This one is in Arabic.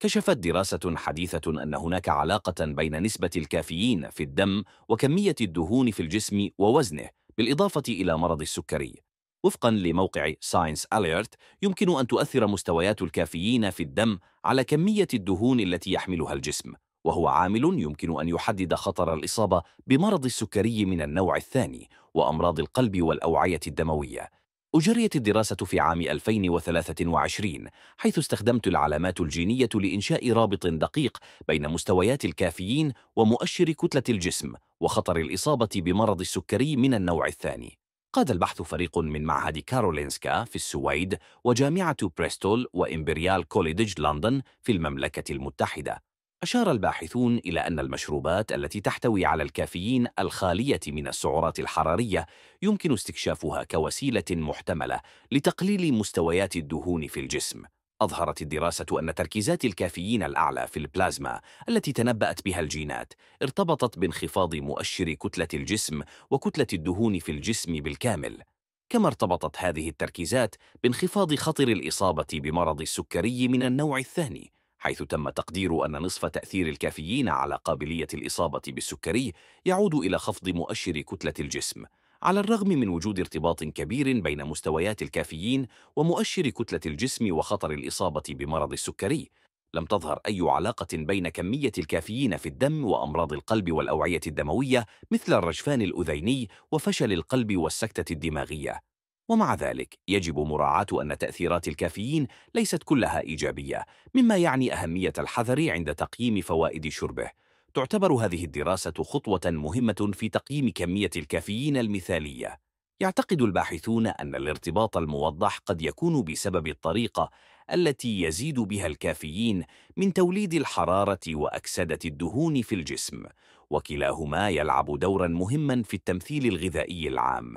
كشفت دراسة حديثة أن هناك علاقة بين نسبة الكافيين في الدم وكمية الدهون في الجسم ووزنه بالإضافة إلى مرض السكري وفقا لموقع ساينس أليرت يمكن أن تؤثر مستويات الكافيين في الدم على كمية الدهون التي يحملها الجسم وهو عامل يمكن أن يحدد خطر الإصابة بمرض السكري من النوع الثاني وأمراض القلب والأوعية الدموية أجريت الدراسة في عام 2023 حيث استخدمت العلامات الجينية لإنشاء رابط دقيق بين مستويات الكافيين ومؤشر كتلة الجسم وخطر الإصابة بمرض السكري من النوع الثاني قاد البحث فريق من معهد كارولينسكا في السويد وجامعة بريستول وإمبريال كوليدج لندن في المملكة المتحدة أشار الباحثون إلى أن المشروبات التي تحتوي على الكافيين الخالية من السعرات الحرارية يمكن استكشافها كوسيلة محتملة لتقليل مستويات الدهون في الجسم أظهرت الدراسة أن تركيزات الكافيين الأعلى في البلازما التي تنبأت بها الجينات ارتبطت بانخفاض مؤشر كتلة الجسم وكتلة الدهون في الجسم بالكامل كما ارتبطت هذه التركيزات بانخفاض خطر الإصابة بمرض السكري من النوع الثاني حيث تم تقدير أن نصف تأثير الكافيين على قابلية الإصابة بالسكري يعود إلى خفض مؤشر كتلة الجسم على الرغم من وجود ارتباط كبير بين مستويات الكافيين ومؤشر كتلة الجسم وخطر الإصابة بمرض السكري لم تظهر أي علاقة بين كمية الكافيين في الدم وأمراض القلب والأوعية الدموية مثل الرجفان الأذيني وفشل القلب والسكتة الدماغية ومع ذلك يجب مراعاة أن تأثيرات الكافيين ليست كلها إيجابية مما يعني أهمية الحذر عند تقييم فوائد شربه تعتبر هذه الدراسة خطوة مهمة في تقييم كمية الكافيين المثالية يعتقد الباحثون أن الارتباط الموضح قد يكون بسبب الطريقة التي يزيد بها الكافيين من توليد الحرارة وأكسدة الدهون في الجسم وكلاهما يلعب دورا مهما في التمثيل الغذائي العام